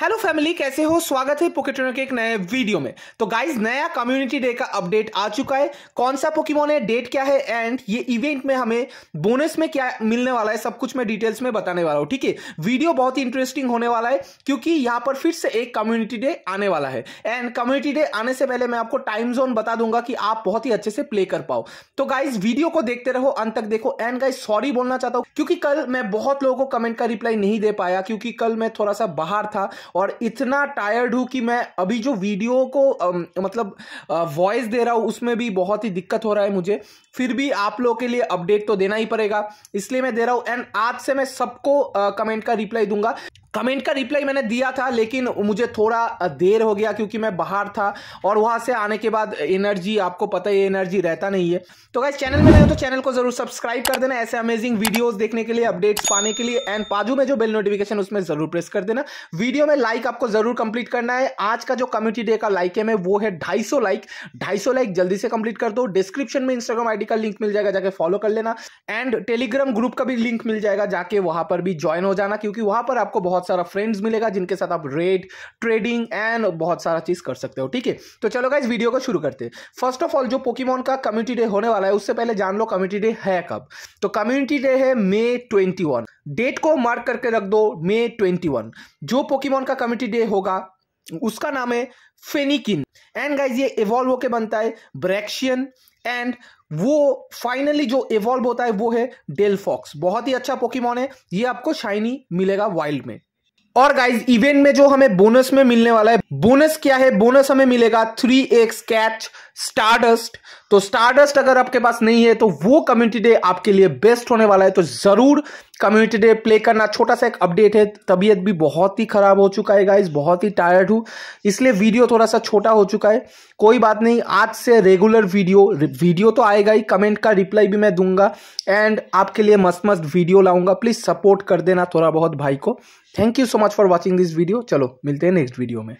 hello family कैसे हो स्वागत है पोकेटोनो के एक नए वीडियो में तो गाइस नया कम्युनिटी डे का अपडेट आ चुका है कौन सा पोकेमोन है डेट क्या है एंड ये इवेंट में हमें बोनस में क्या मिलने वाला है सब कुछ मैं डिटेल्स में बताने वाला हूँ ठीक है वीडियो बहुत ही इंटरेस्टिंग होने वाला है क्योंकि यहाँ पर फिर से एक कम्युनिटी डे आने वाला है एंड कम्युनिटी डे आने से पहले मैं आपको टाइम जोन बता दूंगा कि आप बहुत ही अच्छे से प्ले कर पाओ तो गाइज वीडियो को देखते रहो अंत तक देखो एंड गाइज सॉरी बोलना चाहता हूँ क्योंकि कल मैं बहुत लोगों को कमेंट का रिप्लाई नहीं दे पाया क्योंकि कल मैं थोड़ा सा बाहर था और इतना टायर्ड हूँ कि मैं अभी जो वीडियो को अम, मतलब वॉइस दे रहा हूँ उसमें भी बहुत ही दिक्कत हो रहा है मुझे फिर भी आप लोगों के लिए अपडेट तो देना ही पड़ेगा इसलिए मैं दे रहा हूँ एंड आज से मैं सबको कमेंट का रिप्लाई दूंगा कमेंट का रिप्लाई मैंने दिया था लेकिन मुझे थोड़ा देर हो गया क्योंकि मैं बाहर था और वहाँ से आने के बाद एनर्जी आपको पता ही एनर्जी रहता नहीं है तो गाइस चैनल में नए तो चैनल को जरूर सब्सक्राइब कर देना ऐसे अमेजिंग वीडियोस देखने के लिए अपडेट्स पाने के लिए एंड बाजू में जो बेल नोटिफिकेशन उसमें जरूर प्रेस कर देना वीडियो में लाइक आपको जरूर कंप्लीट करना है आज का जो कम्युनिटी डे का लाइक है मैं वो है ढाई लाइक ढाई लाइक जल्दी से कंप्लीट कर दो डिस्क्रिप्शन में इंस्टाग्राम आईडी का लिंक मिल जाएगा जाके फॉलो कर लेना एंड टेलीग्राम ग्रुप का भी लिंक मिल जाएगा जाके वहां पर भी ज्वाइन हो जाना क्योंकि वहां पर आपको बहुत बहुत सारा फ्रेंड्स मिलेगा जिनके साथ आप रेड ट्रेडिंग एंड बहुत सारा चीज़ कर सकते हो ठीक है तो चलो इस वीडियो को शुरू करते हैं फर्स्ट ऑफ ऑल जो पोकीमोन का कम्युनिटी डे होने वाला है उससे पहले जान लो कम्युनिटी डे है कब तो कम्युनिटी डे है मे ट्वेंटी डेट को मार्क करके रख दो मे ट्वेंटी जो पोकीमोन का कम्युनिटी डे होगा उसका नाम है फेनिकिन एंड गाइज ये इवॉल्व होके बनता है ब्रैक्शियन एंड वो फाइनली जो इवॉल्व होता है वो है डेल फॉक्स बहुत ही अच्छा पोकीमोन है ये आपको शाइनी मिलेगा वाइल्ड में और गाइज इवेंट में जो हमें बोनस में मिलने वाला है बोनस क्या है बोनस हमें मिलेगा थ्री एक्स कैच स्टारडस्ट तो स्टारडस्ट अगर आपके पास नहीं है तो वो कम्युनिटी डे आपके लिए बेस्ट होने वाला है तो ज़रूर कम्युनिटी डे प्ले करना छोटा सा एक अपडेट है तबीयत भी बहुत ही ख़राब हो चुका है गाइज बहुत ही टायर्ड हूँ इसलिए वीडियो थोड़ा सा छोटा हो चुका है कोई बात नहीं आज से रेगुलर वीडियो वीडियो तो आएगा ही कमेंट का रिप्लाई भी मैं दूंगा एंड आपके लिए मस्त मस्त वीडियो लाऊंगा प्लीज़ सपोर्ट कर देना थोड़ा बहुत भाई को thank you so much for watching this video चलो मिलते हैं नेक्स्ट वीडियो में